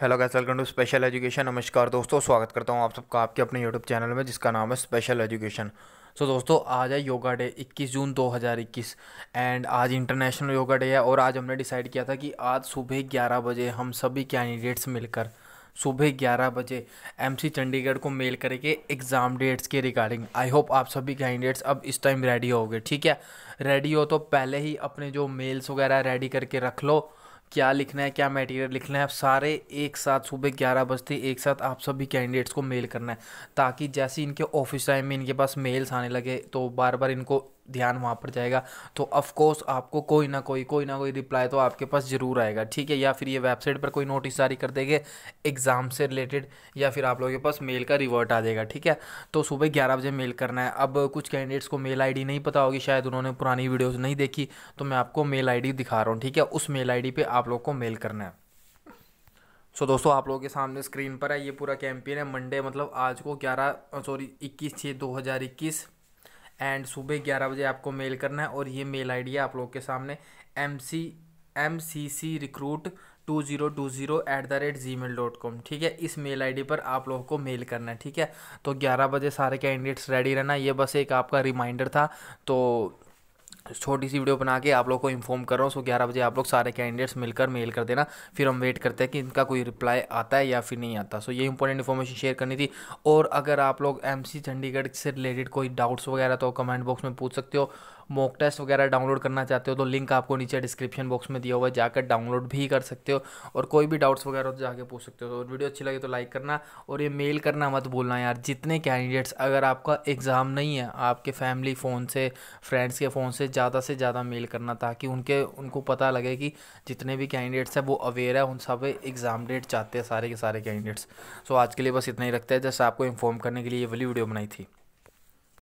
hello guys welcome to special education नमस्कार दोस्तों स्वागत करता हूँ आप सबका आपके अपने यूट्यूब चैनल में जिसका नाम है स्पेशल एजुकेशन सो दोस्तों आज है योगा डे 21 जून 2021 एंड आज इंटरनेशनल योगा डे है और आज हमने डिसाइड किया था कि आज सुबह 11 बजे हम सभी कैंडिडेट्स मिलकर सुबह ग्यारह बजे एम चंडीगढ़ को मेल करेंगे एग्ज़ाम डेट्स के रिगार्डिंग आई होप आप सभी कैंडिडेट्स अब इस टाइम रेडी हो गए ठीक है रेडी हो तो पहले ही अपने जो मेल्स वगैरह रेडी करके रख लो क्या लिखना है क्या मटेरियल लिखना है आप सारे एक साथ सुबह ग्यारह बजते एक साथ आप सभी कैंडिडेट्स को मेल करना है ताकि जैसे इनके ऑफिस टाइम में इनके पास मेल्स आने लगे तो बार बार इनको ध्यान वहाँ पर जाएगा तो ऑफकोर्स आपको कोई ना कोई कोई ना कोई रिप्लाई तो आपके पास ज़रूर आएगा ठीक है या फिर ये वेबसाइट पर कोई नोटिस जारी कर देंगे एग्ज़ाम से रिलेटेड या फिर आप लोगों के पास मेल का रिवर्ट आ जाएगा ठीक है तो सुबह ग्यारह बजे मेल करना है अब कुछ कैंडिडेट्स को मेल आई नहीं पता होगी शायद उन्होंने पुरानी वीडियोज़ नहीं देखी तो मैं आपको मेल आई दिखा रहा हूँ ठीक है उस मेल आई पर आप लोग को मेल करना है सो so, दोस्तों आप लोगों के सामने स्क्रीन पर है ये पूरा कैंपेन है मंडे मतलब आज को ग्यारह सॉरी इक्कीस छः दो हज़ार इक्कीस एंड सुबह ग्यारह बजे आपको मेल करना है और ये मेल आईडी है आप लोग के सामने M C M C C recruit two zero two zero at the rate G mail dot com ठीक है इस मेल आईडी पर आप लोगों को मेल करना है ठीक है तो ग्यारह बजे सारे कैंडिडेट्स रेडी रहना ये बस एक आपका रिमाइंडर था तो छोटी सी वीडियो बना के आप लोग को इन्फॉर्म कर रहा हूँ सो ग्यारह बजे आप लोग सारे कैंडिडेट्स मिलकर मेल कर देना फिर हम वेट करते हैं कि इनका कोई रिप्लाई आता है या फिर नहीं आता सो ये इंपॉर्टेंट इन्फॉर्मेशन शेयर करनी थी और अगर आप लोग एमसी चंडीगढ़ से रिलेटेड कोई डाउट्स वगैरह तो कमेंट बॉक्स में पूछ सकते हो मॉक टेस्ट वगैरह डाउनलोड करना चाहते हो तो लिंक आपको नीचे डिस्क्रिप्शन बॉक्स में दिया हुआ है जाकर डाउनलोड भी कर सकते हो और कोई भी डाउट्स वगैरह तो जाकर पूछ सकते हो तो वीडियो अच्छी लगे तो लाइक करना और ये मेल करना मत भूलना यार जितने कैंडिडेट्स अगर आपका एग्ज़ाम नहीं है आपके फैमिली फ़ोन से फ्रेंड्स के फ़ोन से ज़्यादा से ज़्यादा मेल करना ताकि उनके उनको पता लगे कि जितने भी कैंडिडेट्स हैं वो अवेयर है उन सब एग्ज़ाम डेट चाहते हैं सारे के सारे कैंडिडेट्स सो आज के लिए बस इतना ही रखते हैं जैसे आपको इन्फॉर्म करने के लिए ये वाली वीडियो बनाई थी